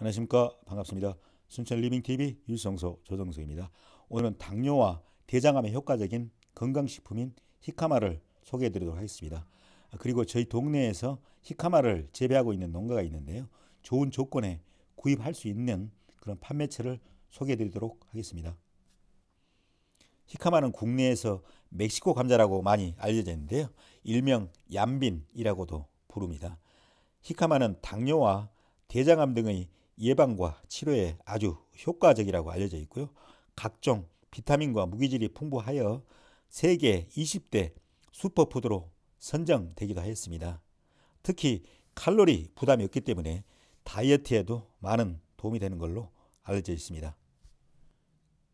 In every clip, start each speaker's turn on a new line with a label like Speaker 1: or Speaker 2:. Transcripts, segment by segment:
Speaker 1: 안녕하십니까 반갑습니다. 순천 리빙 TV 유성소 조정석입니다. 오늘은 당뇨와 대장암에 효과적인 건강식품인 히카마를 소개해드리도록 하겠습니다. 아, 그리고 저희 동네에서 히카마를 재배하고 있는 농가가 있는데요. 좋은 조건에 구입할 수 있는 그런 판매처를 소개해드리도록 하겠습니다. 히카마는 국내에서 멕시코 감자라고 많이 알려져 있는데요. 일명 얀빈이라고도 부릅니다. 히카마는 당뇨와 대장암 등의 예방과 치료에 아주 효과적이라고 알려져 있고요. 각종 비타민과 무기질이 풍부하여 세계 20대 슈퍼푸드로 선정되기도 하였습니다. 특히 칼로리 부담이 없기 때문에 다이어트에도 많은 도움이 되는 걸로 알려져 있습니다.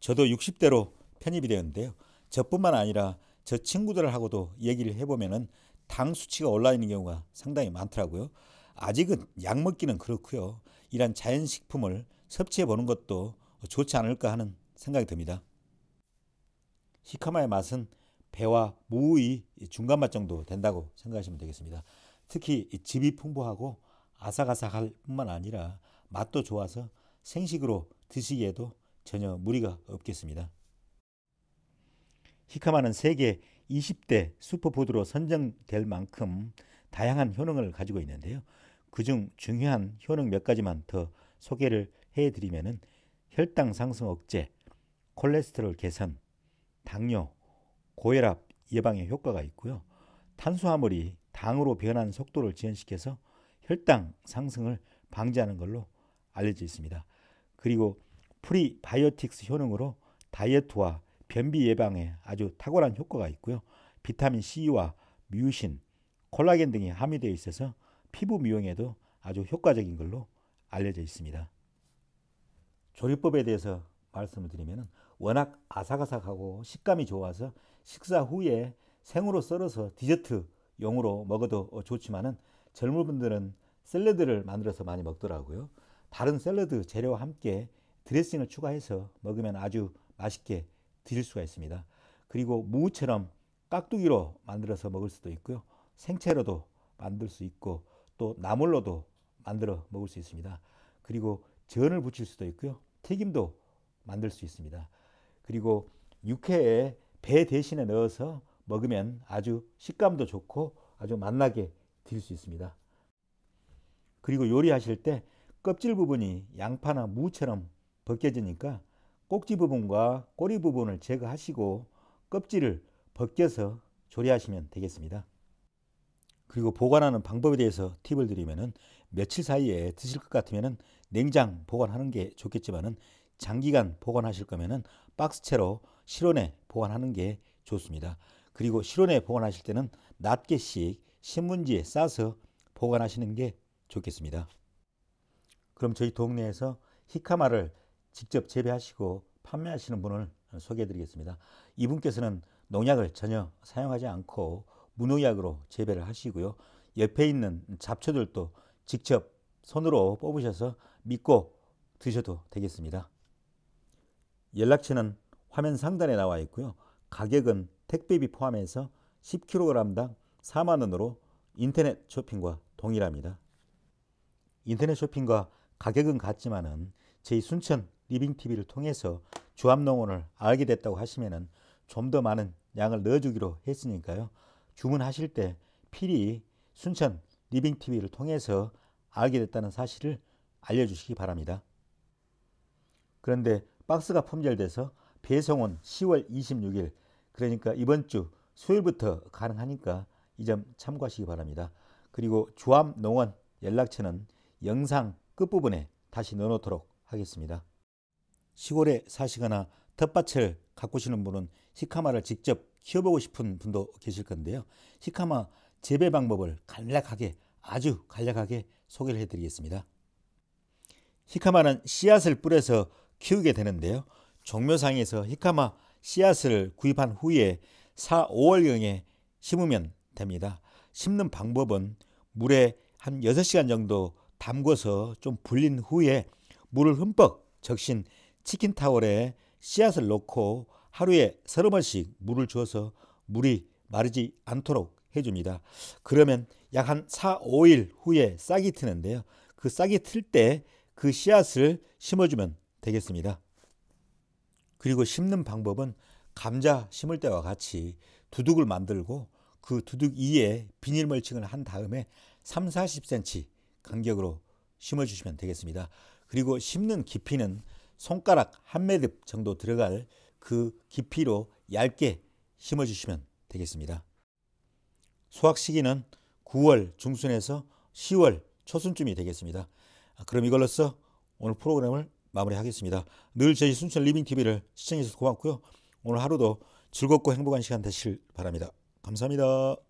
Speaker 1: 저도 60대로 편입이 되었는데요. 저뿐만 아니라 저 친구들하고도 얘기를 해보면은 당 수치가 올라 있는 경우가 상당히 많더라고요. 아직은 약 먹기는 그렇고요. 이런 자연식품을 섭취해 보는 것도 좋지 않을까 하는 생각이 듭니다. 시카마의 맛은 배와 무의 중간 맛 정도 된다고 생각하시면 되겠습니다. 특히 즙이 풍부하고 아삭아삭할 뿐만 아니라 맛도 좋아서 생식으로 드시기에도 전혀 무리가 없겠습니다. 히카마는 세계 20대 슈퍼푸드로 선정될 만큼 다양한 효능을 가지고 있는데요. 그중 중요한 효능 몇 가지만 더 소개를 해드리면은 혈당 상승 억제, 콜레스테롤 개선, 당뇨, 고혈압 예방에 효과가 있고요. 탄수화물이 당으로 변하는 속도를 지연시켜서 혈당 상승을 방지하는 걸로 알려져 있습니다. 그리고 프리바이오틱스 효능으로 다이어트와 변비 예방에 아주 탁월한 효과가 있고요. 비타민 C와 뮤신, 콜라겐 등이 함유되어 있어서 피부 미용에도 아주 효과적인 걸로 알려져 있습니다. 조리법에 대해서 말씀을 드리면 워낙 아삭아삭하고 식감이 좋아서 식사 후에 생으로 썰어서 디저트용으로 먹어도 좋지만 젊은 분들은 샐러드를 만들어서 많이 먹더라고요. 다른 샐러드 재료와 함께 드레싱을 추가해서 먹으면 아주 맛있게 드실 수가 있습니다. 그리고 무처럼 깍두기로 만들어서 먹을 수도 있고요. 생채로도 만들 수 있고 또 나물로도 만들어 먹을 수 있습니다. 그리고 전을 부칠 수도 있고요. 튀김도 만들 수 있습니다. 그리고 육회에 배 대신에 넣어서 먹으면 아주 식감도 좋고 아주 맛나게 드실 수 있습니다. 그리고 요리하실 때 껍질 부분이 양파나 무처럼 벗겨지니까 꼭지 부분과 꼬리 부분을 제거하시고 껍질을 벗겨서 조리하시면 되겠습니다. 그리고 보관하는 방법에 대해서 팁을 드리면은 며칠 사이에 드실 것 같으면은 냉장 보관하는 게 좋겠지만은 장기간 보관하실 거면은 박스채로 실온에 보관하는 게 좋습니다. 그리고 실온에 보관하실 때는 낱개씩 신문지에 싸서 보관하시는 게 좋겠습니다. 그럼 저희 동네에서 히카마를 직접 재배하시고 판매하시는 분을 소개해 드리겠습니다. 이분께서는 농약을 전혀 사용하지 않고 무농약으로 재배를 하시고요. 옆에 있는 잡초들도 직접 손으로 뽑으셔서 믿고 드셔도 되겠습니다. 연락처는 화면 상단에 나와 있고요. 가격은 택배비 포함해서 10kg당 4만원으로 인터넷 쇼핑과 동일합니다. 인터넷 쇼핑과 가격은 같지만은 저희 순천 리빙TV를 통해서 주암농원을 알게 됐다고 하시면은 좀 더 많은 양을 넣어주기로 했으니까요. 주문하실 때 필히 순천 리빙TV를 통해서 알게 됐다는 사실을 알려주시기 바랍니다. 그런데 박스가 품절돼서 배송은 10월 26일 그러니까 이번 주 수요일부터 가능하니까 이 점 참고하시기 바랍니다. 그리고 주암 농원 연락처는 영상 끝부분에 다시 넣어놓도록 하겠습니다. 시골에 사시거나 텃밭을 가꾸시는 분은 시카마를 직접 키워보고 싶은 분도 계실 건데요. 히카마 재배 방법을 간략하게 아주 간략하게 소개를 해드리겠습니다. 히카마는 씨앗을 뿌려서 키우게 되는데요. 종묘상에서 히카마 씨앗을 구입한 후에 4, 5월경에 심으면 됩니다. 심는 방법은 물에 한 6시간 정도 담궈서 좀 불린 후에 물을 흠뻑 적신 치킨타월에 씨앗을 넣고 하루에 서너 번씩 물을 주어서 물이 마르지 않도록 해줍니다. 그러면 약 한 4, 5일 후에 싹이 트는데요. 그 싹이 틀 때 그 씨앗을 심어주면 되겠습니다. 그리고 심는 방법은 감자 심을 때와 같이 두둑을 만들고 그 두둑 위에 비닐 멀칭을 한 다음에 3, 40cm 간격으로 심어주시면 되겠습니다. 그리고 심는 깊이는 손가락 한 매듭 정도 들어갈 그 깊이로 얇게 심어주시면 되겠습니다. 수확 시기는 9월 중순에서 10월 초순쯤이 되겠습니다. 아, 그럼 이걸로써 오늘 프로그램을 마무리하겠습니다. 늘 저희 순천 리빙TV를 시청해주셔서 고맙고요. 오늘 하루도 즐겁고 행복한 시간 되실 바랍니다. 감사합니다.